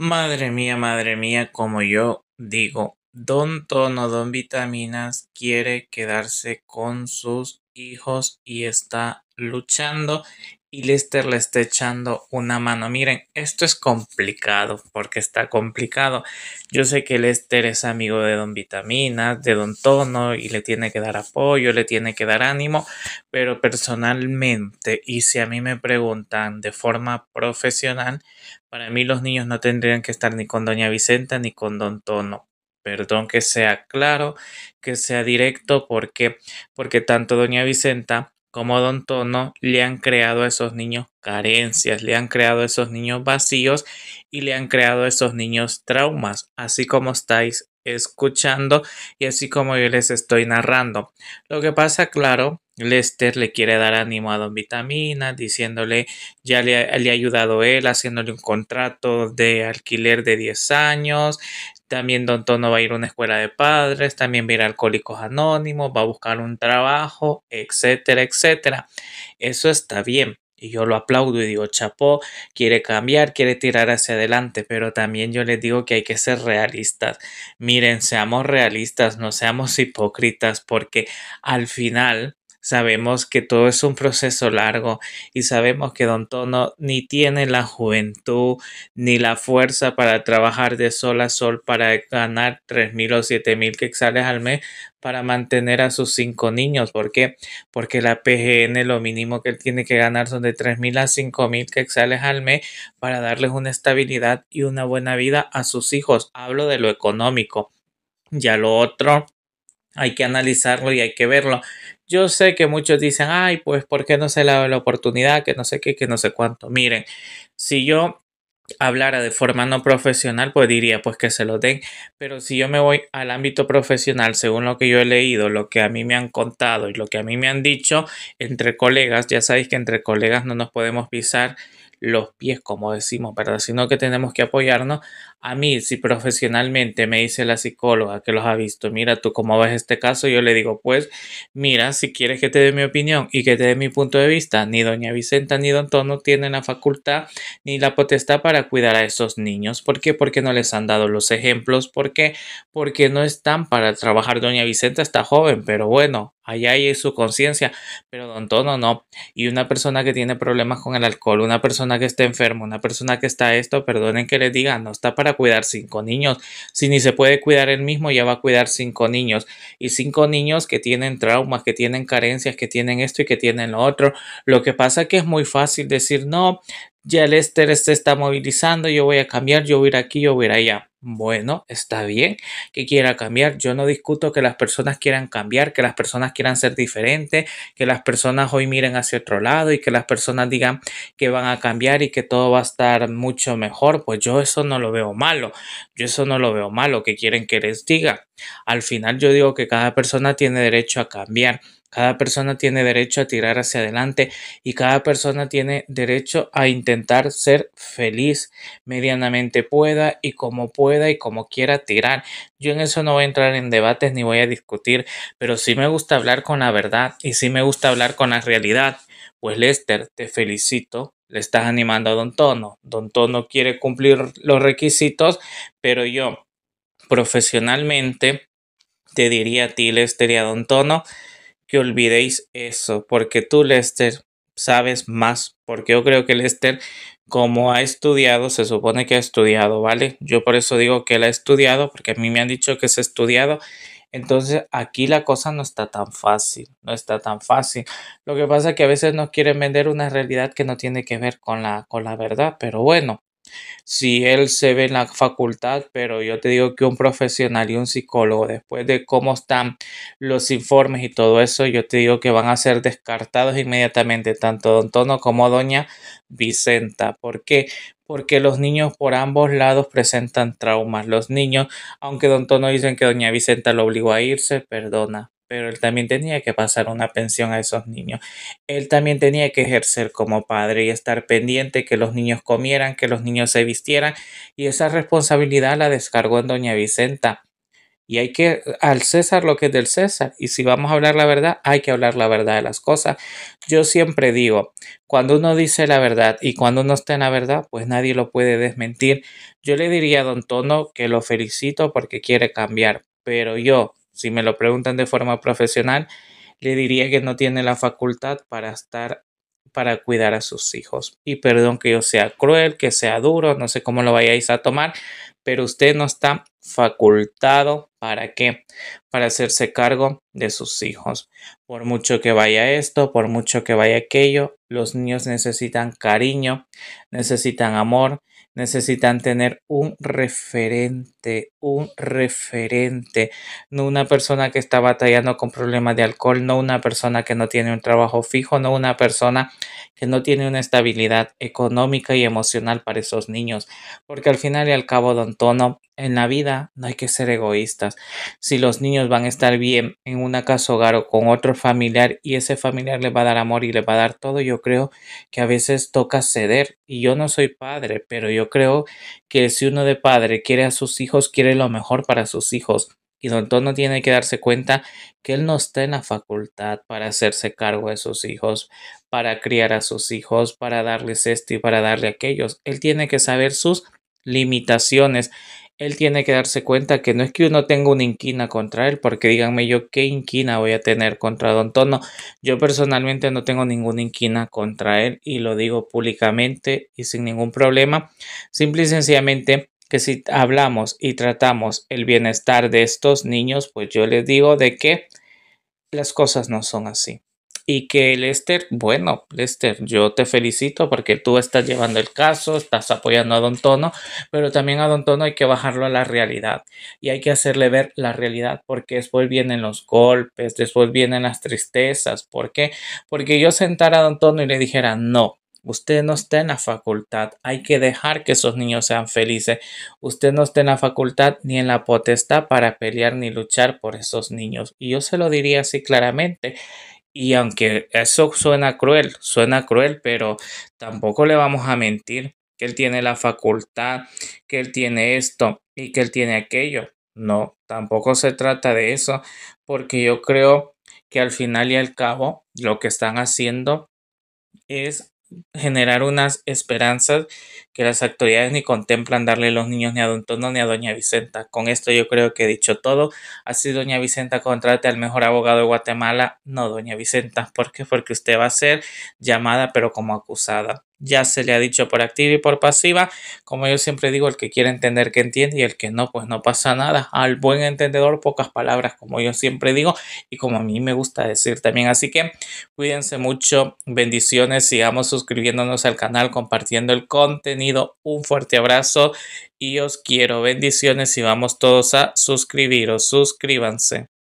Madre mía, madre mía, como yo digo, don Tono, don Vitaminas quiere quedarse con sus hijos y está luchando y Lester le está echando una mano. Miren, esto es complicado porque está complicado. Yo sé que Lester es amigo de Don Vitamina, de Don Tono y le tiene que dar apoyo, le tiene que dar ánimo, pero personalmente y si a mí me preguntan de forma profesional, para mí los niños no tendrían que estar ni con Doña Vicenta ni con Don Tono perdón que sea claro, que sea directo, porque porque tanto doña Vicenta como Don Tono le han creado a esos niños carencias, le han creado a esos niños vacíos y le han creado a esos niños traumas, así como estáis escuchando y así como yo les estoy narrando. Lo que pasa, claro, Lester le quiere dar ánimo a Don Vitamina, diciéndole ya le, le, ha ayudado él, haciéndole un contrato de alquiler de 10 años, también Don Tono va a ir a una escuela de padres, también va a ir a Alcohólicos Anónimos, va a buscar un trabajo, etcétera, etcétera. Eso está bien. Y yo lo aplaudo y digo, chapó, quiere cambiar, quiere tirar hacia adelante, pero también yo les digo que hay que ser realistas. Miren, seamos realistas, no seamos hipócritas, porque al final Sabemos que todo es un proceso largo y sabemos que Don Tono ni tiene la juventud ni la fuerza para trabajar de sol a sol para ganar tres mil o siete mil quetzales al mes para mantener a sus cinco niños. ¿Por qué? Porque la PGN lo mínimo que él tiene que ganar son de tres mil a cinco mil quetzales al mes para darles una estabilidad y una buena vida a sus hijos. Hablo de lo económico. Ya lo otro hay que analizarlo y hay que verlo. Yo sé que muchos dicen, ay, pues, ¿por qué no se le da la oportunidad? Que no sé qué, que no sé cuánto. Miren, si yo hablara de forma no profesional, pues diría, pues que se lo den. Pero si yo me voy al ámbito profesional, según lo que yo he leído, lo que a mí me han contado y lo que a mí me han dicho entre colegas, ya sabéis que entre colegas no nos podemos pisar los pies, como decimos, ¿verdad? Sino que tenemos que apoyarnos. A mí, si profesionalmente me dice la psicóloga que los ha visto, mira tú cómo ves este caso, yo le digo, pues mira, si quieres que te dé mi opinión y que te dé mi punto de vista, ni doña Vicenta ni don Tono tienen la facultad ni la potestad para cuidar a esos niños. ¿Por qué? Porque no les han dado los ejemplos. ¿Por qué? Porque no están para trabajar. Doña Vicenta está joven, pero bueno, allá hay su conciencia, pero don Tono no. Y una persona que tiene problemas con el alcohol, una persona que está enferma, una persona que está esto, perdonen que les diga, no está para cuidar cinco niños. Si ni se puede cuidar él mismo, ya va a cuidar cinco niños. Y cinco niños que tienen traumas, que tienen carencias, que tienen esto y que tienen lo otro. Lo que pasa que es muy fácil decir, no, ya Lester se está movilizando, yo voy a cambiar, yo voy a ir aquí, yo voy a ir allá. Bueno, está bien que quiera cambiar. Yo no discuto que las personas quieran cambiar, que las personas quieran ser diferentes, que las personas hoy miren hacia otro lado y que las personas digan que van a cambiar y que todo va a estar mucho mejor. Pues yo eso no lo veo malo. Yo eso no lo veo malo que quieren que les diga. Al final yo digo que cada persona tiene derecho a cambiar. Cada persona tiene derecho a tirar hacia adelante y cada persona tiene derecho a intentar ser feliz medianamente pueda y como pueda y como quiera tirar. Yo en eso no voy a entrar en debates ni voy a discutir, pero sí me gusta hablar con la verdad y sí me gusta hablar con la realidad. Pues Lester, te felicito le estás animando a Don Tono. Don Tono quiere cumplir los requisitos, pero yo profesionalmente te diría a ti, Lester y a Don Tono, que olvidéis eso, porque tú, Lester, sabes más, porque yo creo que Lester, como ha estudiado, se supone que ha estudiado, ¿vale? Yo por eso digo que él ha estudiado, porque a mí me han dicho que se ha estudiado. Entonces aquí la cosa no está tan fácil, no está tan fácil. Lo que pasa es que a veces nos quieren vender una realidad que no tiene que ver con la, con la verdad, pero bueno, si él se ve en la facultad, pero yo te digo que un profesional y un psicólogo, después de cómo están los informes y todo eso, yo te digo que van a ser descartados inmediatamente, tanto don Tono como doña Vicenta. ¿Por qué? Porque los niños por ambos lados presentan traumas. Los niños, aunque don Tono dicen que doña Vicenta lo obligó a irse, perdona, pero él también tenía que pasar una pensión a esos niños. Él también tenía que ejercer como padre y estar pendiente que los niños comieran, que los niños se vistieran, y esa responsabilidad la descargó en doña Vicenta. Y hay que al César lo que es del César. Y si vamos a hablar la verdad, hay que hablar la verdad de las cosas. Yo siempre digo, cuando uno dice la verdad y cuando uno está en la verdad, pues nadie lo puede desmentir. Yo le diría a don Tono que lo felicito porque quiere cambiar. Pero yo, si me lo preguntan de forma profesional, le diría que no tiene la facultad para estar para cuidar a sus hijos. Y perdón que yo sea cruel, que sea duro, no sé cómo lo vayáis a tomar, pero usted no está facultado para qué? Para hacerse cargo de sus hijos. Por mucho que vaya esto, por mucho que vaya aquello, los niños necesitan cariño, necesitan amor, necesitan tener un referente un referente, no una persona que está batallando con problemas de alcohol, no una persona que no tiene un trabajo fijo, no una persona que no tiene una estabilidad económica y emocional para esos niños, porque al final y al cabo, don Tono, en la vida no hay que ser egoístas. Si los niños van a estar bien en una casa hogar o con otro familiar y ese familiar le va a dar amor y le va a dar todo, yo creo que a veces toca ceder y yo no soy padre, pero yo creo que si uno de padre quiere a sus hijos, quiere lo mejor para sus hijos. Y don Tono tiene que darse cuenta que él no está en la facultad para hacerse cargo de sus hijos, para criar a sus hijos, para darles esto y para darle aquellos. Él tiene que saber sus limitaciones él tiene que darse cuenta que no es que uno tenga una inquina contra él, porque díganme yo qué inquina voy a tener contra Don Tono. Yo personalmente no tengo ninguna inquina contra él y lo digo públicamente y sin ningún problema. Simple y sencillamente que si hablamos y tratamos el bienestar de estos niños, pues yo les digo de que las cosas no son así y que Lester, bueno, Lester, yo te felicito porque tú estás llevando el caso, estás apoyando a Don Tono, pero también a Don Tono hay que bajarlo a la realidad y hay que hacerle ver la realidad porque después vienen los golpes, después vienen las tristezas. ¿Por qué? Porque yo sentara a Don Tono y le dijera, no, Usted no está en la facultad. Hay que dejar que esos niños sean felices. Usted no está en la facultad ni en la potestad para pelear ni luchar por esos niños. Y yo se lo diría así claramente. Y aunque eso suena cruel, suena cruel, pero tampoco le vamos a mentir que él tiene la facultad, que él tiene esto y que él tiene aquello. No, tampoco se trata de eso, porque yo creo que al final y al cabo lo que están haciendo es generar unas esperanzas que las autoridades ni contemplan darle a los niños ni a Don Tono ni a Doña Vicenta. Con esto yo creo que he dicho todo. Así Doña Vicenta contrate al mejor abogado de Guatemala. No, Doña Vicenta, ¿por qué? Porque usted va a ser llamada pero como acusada ya se le ha dicho por activa y por pasiva. Como yo siempre digo, el que quiere entender que entiende y el que no, pues no pasa nada. Al buen entendedor, pocas palabras, como yo siempre digo y como a mí me gusta decir también. Así que cuídense mucho, bendiciones, sigamos suscribiéndonos al canal, compartiendo el contenido. Un fuerte abrazo y os quiero. Bendiciones y vamos todos a suscribiros. Suscríbanse.